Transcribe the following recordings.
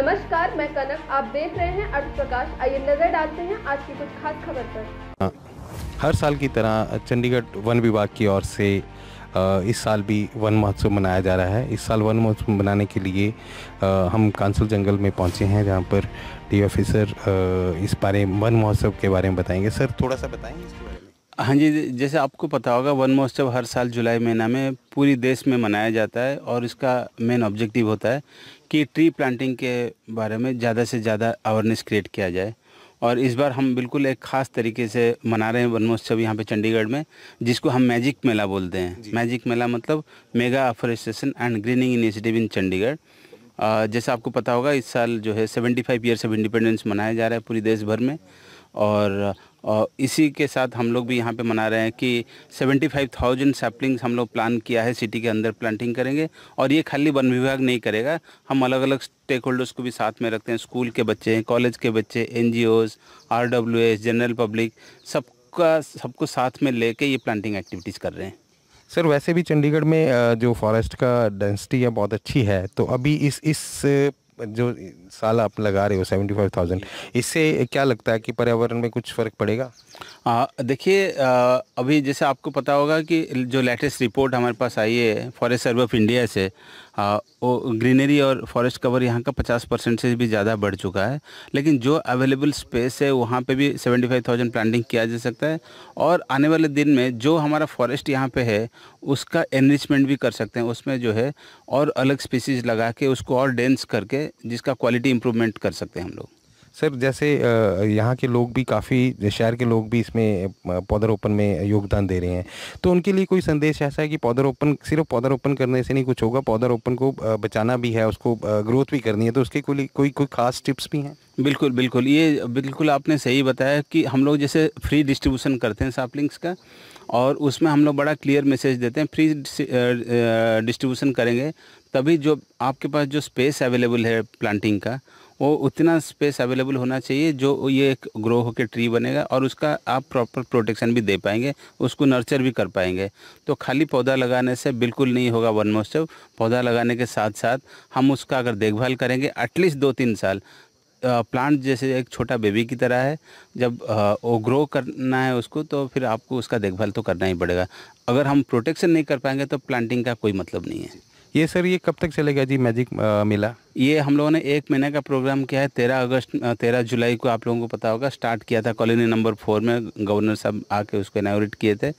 नमस्कार मैं कनक आप देख रहे हैं अर्थ प्रकाश आइए नजर डालते हैं आज की कुछ खास खबर पर हर साल की तरह चंडीगढ़ वन विभाग की ओर से इस साल भी वन महोत्सव मनाया जा रहा है इस साल वन महोत्सव मनाने के लिए हम कांसुल जंगल में पहुंचे हैं जहां पर डी ऑफिसर इस बारे वन महोत्सव के बारे में बताएंगे सर थोड़ा सा बताएंगे इसके बारे में हाँ जी जैसे आपको पता होगा वन महोत्सव हर साल जुलाई महीना में पूरी देश में मनाया जाता है और इसका मेन ऑब्जेक्टिव होता है कि ट्री प्लांटिंग के बारे में ज़्यादा से ज़्यादा अवेयरनेस क्रिएट किया जाए और इस बार हम बिल्कुल एक ख़ास तरीके से मना रहे हैं वन महोत्सव यहाँ पे चंडीगढ़ में जिसको हम मैजिक मेला बोलते हैं मैजिक मेला मतलब mega afforestation and greening initiative in Chandigarh जैसे आपको पता होगा इस साल जो है seventy five years of independence मनाया जा रहा है पूरी देश भर में और और इसी के साथ हम लोग भी यहाँ पे मना रहे हैं कि 75,000 सैप्लिंग्स हम लोग प्लान किया है सिटी के अंदर प्लांटिंग करेंगे और ये खाली वन विभाग नहीं करेगा हम अलग अलग स्टेक होल्डर्स को भी साथ में रखते हैं स्कूल के बच्चे कॉलेज के बच्चे N G Os R W S general public सबका सबको साथ में लेके ये प्लांटिंग एक्टिविटीज़ कर रहे हैं सर वैसे भी चंडीगढ़ में जो फॉरेस्ट का डेंसिटी है बहुत अच्छी है तो अभी इस इस जो साल आप लगा रहे हो सेवेंटी फाइव थाउजेंड इससे क्या लगता है कि पर्यावरण में कुछ फ़र्क पड़ेगा देखिए अभी जैसे आपको पता होगा कि जो लेटेस्ट रिपोर्ट हमारे पास आई है फॉरेस्ट सर्वे ऑफ इंडिया से आ, वो ग्रीनरी और फॉरेस्ट कवर यहाँ का 50 परसेंट से भी ज़्यादा बढ़ चुका है लेकिन जो अवेलेबल स्पेस है वहाँ पे भी 75,000 प्लांटिंग किया जा सकता है और आने वाले दिन में जो हमारा फॉरेस्ट यहाँ पे है उसका एनरिचमेंट भी कर सकते हैं उसमें जो है और अलग स्पीसीज लगा के उसको और डेंस करके जिसका क्वालिटी इम्प्रूवमेंट कर सकते हैं हम लोग सर जैसे यहाँ के लोग भी काफ़ी शहर के लोग भी इसमें पौधारोपण में योगदान दे रहे हैं तो उनके लिए कोई संदेश ऐसा है कि पौधारोपण सिर्फ पौधारोपण करने से नहीं कुछ होगा पौधारोपण को बचाना भी है उसको ग्रोथ भी करनी है तो उसके कोई कोई कोई खास टिप्स भी हैं बिल्कुल बिल्कुल ये बिल्कुल आपने सही बताया कि हम लोग जैसे फ्री डिस्ट्रीब्यूशन करते हैं सापलिंग्स का और उसमें हम लोग बड़ा क्लियर मैसेज देते हैं फ्री डिस्ट्रीब्यूशन करेंगे तभी जो आपके पास जो स्पेस अवेलेबल है प्लांटिंग का वो उतना स्पेस अवेलेबल होना चाहिए जो ये एक ग्रो होकर ट्री बनेगा और उसका आप प्रॉपर प्रोटेक्शन भी दे पाएंगे उसको नर्चर भी कर पाएंगे तो खाली पौधा लगाने से बिल्कुल नहीं होगा वन महोत्सव पौधा लगाने के साथ साथ हम उसका अगर देखभाल करेंगे एटलीस्ट दो तीन साल प्लांट जैसे एक छोटा बेबी की तरह है जब वो ग्रो करना है उसको तो फिर आपको उसका देखभाल तो करना ही पड़ेगा अगर हम प्रोटेक्शन नहीं कर पाएंगे तो प्लांटिंग का कोई मतलब नहीं है ये सर ये कब तक चलेगा जी मैजिक मेला ये हम लोगों ने एक महीने का प्रोग्राम किया है तेरह अगस्त तेरह जुलाई को आप लोगों को पता होगा स्टार्ट किया था कॉलोनी नंबर फोर में गवर्नर साहब आके उसको इनाग्रेट किए थे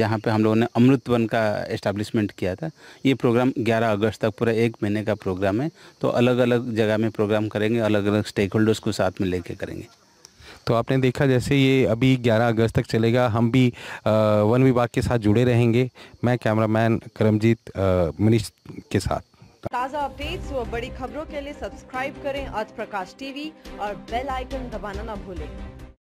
जहाँ पे हम लोगों ने अमृत वन का इस्टेब्लिशमेंट किया था ये प्रोग्राम 11 अगस्त तक पूरा एक महीने का प्रोग्राम है तो अलग अलग जगह में प्रोग्राम करेंगे अलग अलग स्टेक होल्डर्स को साथ में लेके करेंगे तो आपने देखा जैसे ये अभी 11 अगस्त तक चलेगा हम भी आ, वन विभाग के साथ जुड़े रहेंगे मैं कैमरामैन करमजीत मनीष के साथ ताज़ा अपडेट्स और बड़ी खबरों के लिए सब्सक्राइब करें आज प्रकाश टीवी और बेल आइकन दबाना ना भूलें